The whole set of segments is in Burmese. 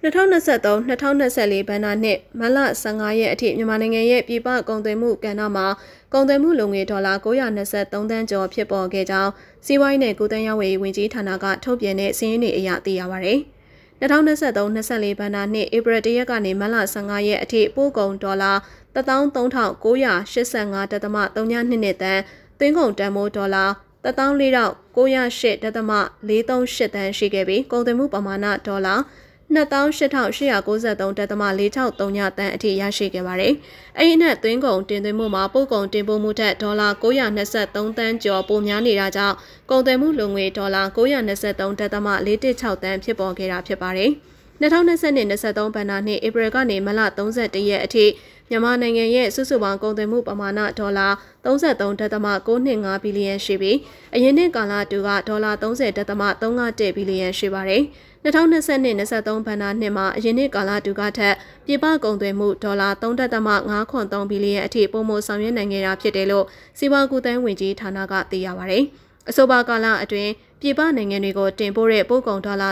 2023-2024ဘဏ္ဍာနှစ်မလ15ရက်အထိမြန်မာနိုင်ငံရဲ့ပြည်ပကုန်သွယ်မှုကဏ္ဍမှာကုန်သွယ်မှုလုံငွေဒေါ်လာ923တန်းကျော်ဖြစ်ပေါ်ခဲ့ကြောင်းစီးပွားရေးနဲ့ကုသရေးဝန်ကြီးဌာနကထုတ်ပြန်တဲ့စာရင်းတွေအရသိရပါဗျ။2023-24ဘဏ္ဍာနှစ်ဧပြီလ1ရက်ကနေမတ်လ15ရက်အထိပို့ကုန်ဒေါ်လာ13985.32နှစ်တန်းသွင်းကုန်တန်ဖိုးဒေါ်လာ14908.438တန်းရှိခဲ့ပြီးကုန်သွယ်မှုပမာဏဒေါ်လာ28,893.463တန်အထိရရှိခဲ့ပါတယ်။အဲ့ဒီနဲ့သွင်းကုန်တင်သွင်းမှုမှာပို့ကုန်တင်ပို့မှုထက်ဒေါ်လာ923တန်ကျော်ပိုများနေတာကြောင့်ကုန်သွယ်မှုလုံငွေဒေါ်လာ923.416တန်ဖြစ်ပေါ်ခဲ့တာဖြစ်ပါတယ်။2022-23ဘဏ္ဍာနှစ်ဧပြီကနေမလ31ရက်အထိမြန်မာနိုင်ငံရဲ့စုစုပေါင်းကုန်သွယ်မှုပမာဏဒေါ်လာ33.925ဘီလီယံရှိပြီးအရင်နှစ်ကာလတူကဒေါ်လာ30.351ဘီလီယံရှိပါတယ်။2022-23ဘဏ္ဍာနှစ်မှာအရင်နှစ်ကာလတူကထက်ပြပကုန်သွယ်မှုဒေါ်လာ3.553ဘီလီယံအထိပိုမိုဆောင်ရွက်နိုင်ခဲ့တာဖြစ်တယ်လို့စီးပွားကူးသန်းဝင်ကြီးဌာနကသိရပါဗျ။အဆိုပါကာလအတွင်းပြည်ပနိုင်ငံတွေကိုတင်ပို့တဲ့ပို့ကုန်ဒေါ်လာ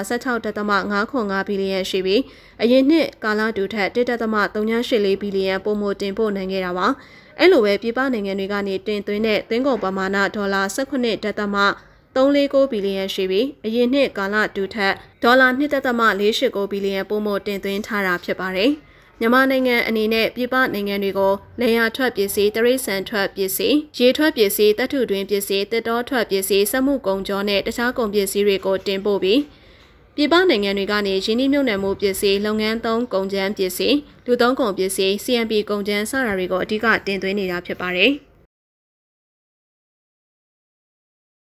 16.55ဘီလီယံရှိပြီးအရင်နှစ်ကာလတူထက်1.384ဘီလီယံပိုမိုတင်ပို့နိုင်ခဲ့တာပါ။အဲ့လိုပဲပြည်ပနိုင်ငံတွေကနေတင်သွင်းတဲ့သွင်းကုန်ပမာဏဒေါ်လာ19.349ဘီလီယံရှိပြီးအရင်နှစ်ကာလတူထက်ဒေါ်လာ2.489ဘီလီယံပိုမိုတင်သွင်းထားတာဖြစ်ပါတယ်။မြန်မာနိုင်ငံအနေနဲ့ပြည်ပနိုင်ငံတွေကိုလယ်ယာထွက်ပစ္စည်း၊တရိษံထွက်ပစ္စည်း၊ရေထွက်ပစ္စည်း၊တပ်ထုတွင်ပစ္စည်း၊သစ်တောထွက်ပစ္စည်း၊စက်မှုကုန်ကြောနဲ့တခြားကုန်ပစ္စည်းတွေကိုတင်ပို့ပြီးပြည်ပနိုင်ငံတွေကနေရင်းနှီးမြှုပ်နှံမှုပစ္စည်းလုပ်ငန်းသုံးကုန်ကျန်းပစ္စည်းလူသုံးကုန်ပစ္စည်း CMP ကုန်ကျန်းစတာတွေကိုအဓိကတင်သွင်းနေတာဖြစ်ပါတယ်။